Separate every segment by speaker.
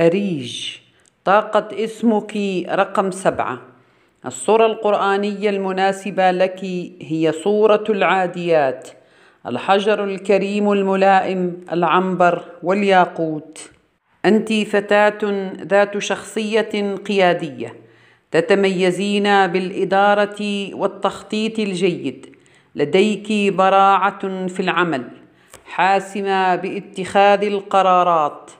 Speaker 1: أريج طاقة اسمك رقم سبعة الصورة القرآنية المناسبة لك هي صورة العاديات الحجر الكريم الملائم العنبر والياقوت أنت فتاة ذات شخصية قيادية تتميزين بالإدارة والتخطيط الجيد لديك براعة في العمل حاسمة باتخاذ القرارات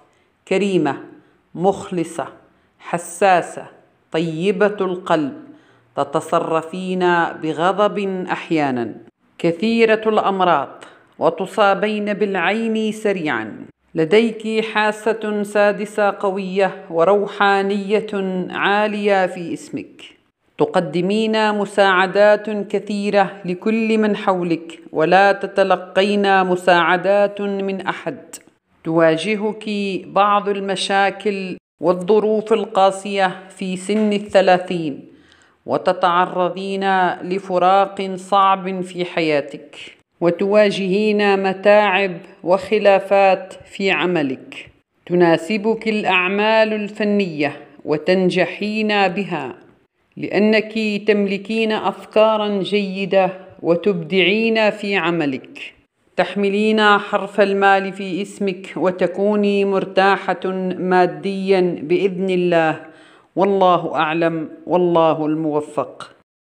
Speaker 1: كريمة مخلصه حساسه طيبه القلب تتصرفين بغضب احيانا كثيره الامراض وتصابين بالعين سريعا لديك حاسه سادسه قويه وروحانيه عاليه في اسمك تقدمين مساعدات كثيره لكل من حولك ولا تتلقين مساعدات من احد تواجهك بعض المشاكل والظروف القاسية في سن الثلاثين وتتعرضين لفراق صعب في حياتك وتواجهين متاعب وخلافات في عملك تناسبك الأعمال الفنية وتنجحين بها لأنك تملكين أفكارا جيدة وتبدعين في عملك تحملين حرف المال في اسمك وتكوني مرتاحة ماديا بإذن الله والله أعلم والله الموفق